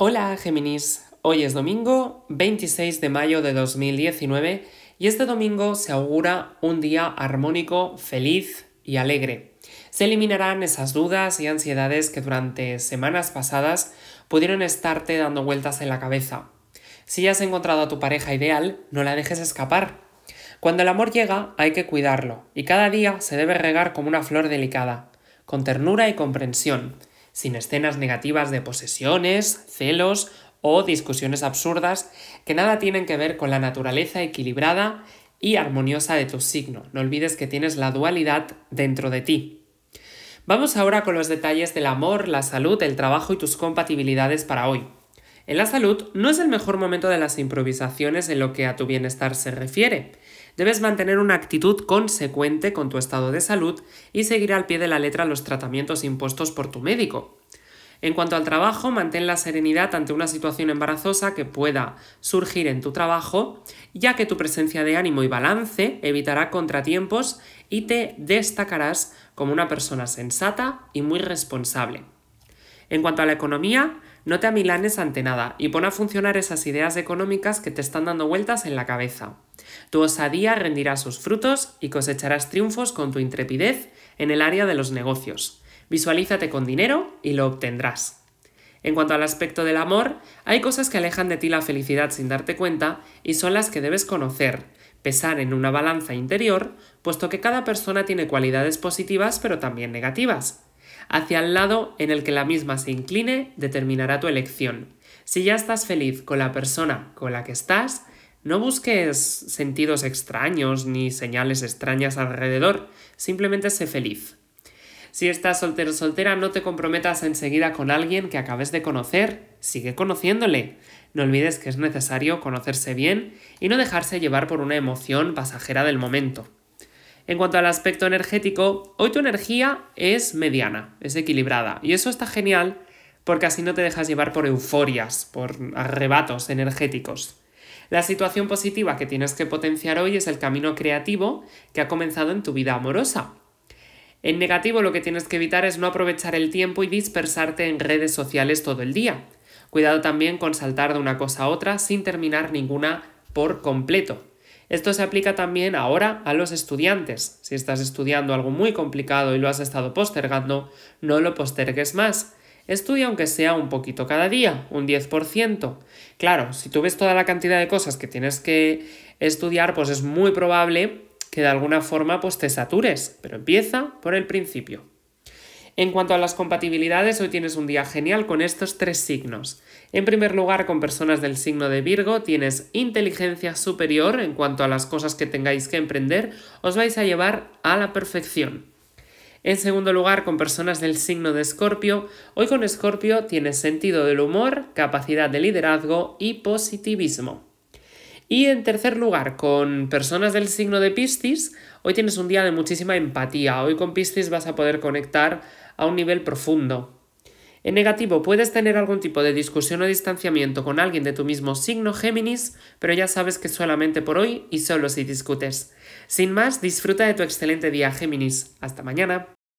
Hola Géminis, hoy es domingo 26 de mayo de 2019 y este domingo se augura un día armónico, feliz y alegre. Se eliminarán esas dudas y ansiedades que durante semanas pasadas pudieron estarte dando vueltas en la cabeza. Si ya has encontrado a tu pareja ideal, no la dejes escapar. Cuando el amor llega hay que cuidarlo y cada día se debe regar como una flor delicada, con ternura y comprensión sin escenas negativas de posesiones, celos o discusiones absurdas que nada tienen que ver con la naturaleza equilibrada y armoniosa de tu signo. No olvides que tienes la dualidad dentro de ti. Vamos ahora con los detalles del amor, la salud, el trabajo y tus compatibilidades para hoy. En la salud no es el mejor momento de las improvisaciones en lo que a tu bienestar se refiere. Debes mantener una actitud consecuente con tu estado de salud y seguir al pie de la letra los tratamientos impuestos por tu médico. En cuanto al trabajo, mantén la serenidad ante una situación embarazosa que pueda surgir en tu trabajo, ya que tu presencia de ánimo y balance evitará contratiempos y te destacarás como una persona sensata y muy responsable. En cuanto a la economía, no te amilanes ante nada y pon a funcionar esas ideas económicas que te están dando vueltas en la cabeza. Tu osadía rendirá sus frutos y cosecharás triunfos con tu intrepidez en el área de los negocios. Visualízate con dinero y lo obtendrás. En cuanto al aspecto del amor, hay cosas que alejan de ti la felicidad sin darte cuenta y son las que debes conocer, pesar en una balanza interior, puesto que cada persona tiene cualidades positivas pero también negativas. Hacia el lado en el que la misma se incline determinará tu elección. Si ya estás feliz con la persona con la que estás, no busques sentidos extraños ni señales extrañas alrededor, simplemente sé feliz. Si estás soltero o soltera, no te comprometas enseguida con alguien que acabes de conocer, sigue conociéndole. No olvides que es necesario conocerse bien y no dejarse llevar por una emoción pasajera del momento. En cuanto al aspecto energético, hoy tu energía es mediana, es equilibrada. Y eso está genial porque así no te dejas llevar por euforias, por arrebatos energéticos. La situación positiva que tienes que potenciar hoy es el camino creativo que ha comenzado en tu vida amorosa. En negativo lo que tienes que evitar es no aprovechar el tiempo y dispersarte en redes sociales todo el día. Cuidado también con saltar de una cosa a otra sin terminar ninguna por completo. Esto se aplica también ahora a los estudiantes. Si estás estudiando algo muy complicado y lo has estado postergando, no lo postergues más. Estudia aunque sea un poquito cada día, un 10%. Claro, si tú ves toda la cantidad de cosas que tienes que estudiar, pues es muy probable que de alguna forma pues te satures, pero empieza por el principio. En cuanto a las compatibilidades, hoy tienes un día genial con estos tres signos. En primer lugar, con personas del signo de Virgo, tienes inteligencia superior en cuanto a las cosas que tengáis que emprender, os vais a llevar a la perfección. En segundo lugar, con personas del signo de Escorpio, hoy con Escorpio tienes sentido del humor, capacidad de liderazgo y positivismo. Y en tercer lugar, con personas del signo de Piscis, hoy tienes un día de muchísima empatía. Hoy con Piscis vas a poder conectar a un nivel profundo. En negativo, puedes tener algún tipo de discusión o distanciamiento con alguien de tu mismo signo Géminis, pero ya sabes que solamente por hoy y solo si discutes. Sin más, disfruta de tu excelente día Géminis. Hasta mañana.